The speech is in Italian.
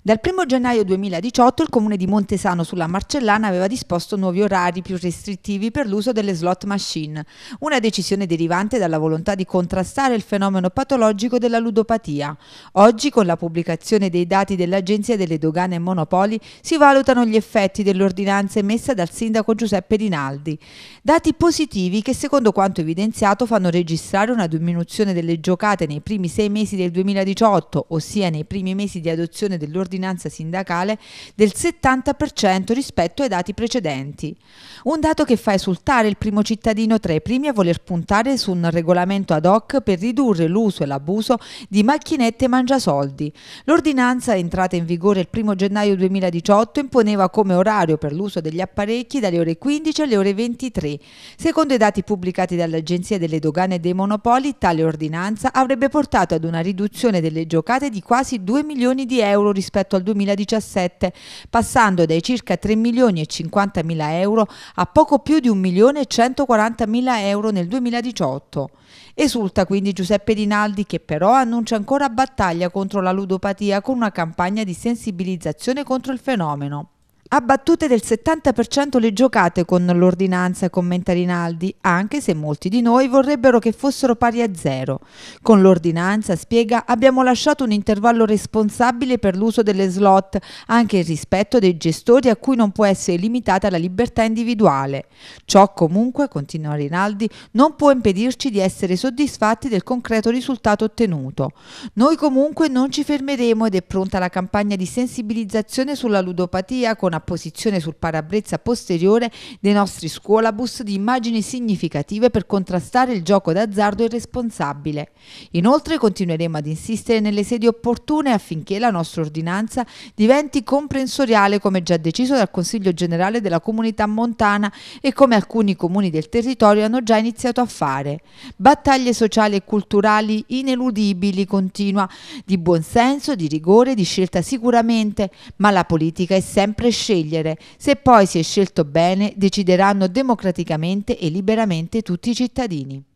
Dal 1 gennaio 2018 il comune di Montesano sulla Marcellana aveva disposto nuovi orari più restrittivi per l'uso delle slot machine, una decisione derivante dalla volontà di contrastare il fenomeno patologico della ludopatia. Oggi, con la pubblicazione dei dati dell'Agenzia delle Dogane e Monopoli, si valutano gli effetti dell'ordinanza emessa dal sindaco Giuseppe Rinaldi. Dati positivi che, secondo quanto evidenziato, fanno registrare una diminuzione delle giocate nei primi sei mesi del 2018, ossia nei primi mesi di adozione dell'ordinanza dell'ordinanza sindacale del 70% rispetto ai dati precedenti. Un dato che fa esultare il primo cittadino tra i primi a voler puntare su un regolamento ad hoc per ridurre l'uso e l'abuso di macchinette mangiasoldi. L'ordinanza, entrata in vigore il 1 gennaio 2018, imponeva come orario per l'uso degli apparecchi dalle ore 15 alle ore 23. Secondo i dati pubblicati dall'Agenzia delle Dogane e dei Monopoli, tale ordinanza avrebbe portato ad una riduzione delle giocate di quasi 2 milioni di euro rispetto rispetto al 2017, passando dai circa 3 milioni e 50 mila euro a poco più di 1 milione e 140 mila euro nel 2018. Esulta quindi Giuseppe Rinaldi che però annuncia ancora battaglia contro la ludopatia con una campagna di sensibilizzazione contro il fenomeno. Abbattute del 70% le giocate con l'ordinanza, commenta Rinaldi, anche se molti di noi vorrebbero che fossero pari a zero. Con l'ordinanza, spiega, abbiamo lasciato un intervallo responsabile per l'uso delle slot, anche il rispetto dei gestori a cui non può essere limitata la libertà individuale. Ciò comunque, continua Rinaldi, non può impedirci di essere soddisfatti del concreto risultato ottenuto. Noi comunque non ci fermeremo ed è pronta la campagna di sensibilizzazione sulla ludopatia con una posizione sul parabrezza posteriore dei nostri scuolabus di immagini significative per contrastare il gioco d'azzardo irresponsabile. Inoltre continueremo ad insistere nelle sedi opportune affinché la nostra ordinanza diventi comprensoriale come già deciso dal Consiglio generale della comunità montana e come alcuni comuni del territorio hanno già iniziato a fare. Battaglie sociali e culturali ineludibili continua, di buonsenso, di rigore, di scelta sicuramente, ma la politica è sempre scelta scegliere. Se poi si è scelto bene, decideranno democraticamente e liberamente tutti i cittadini.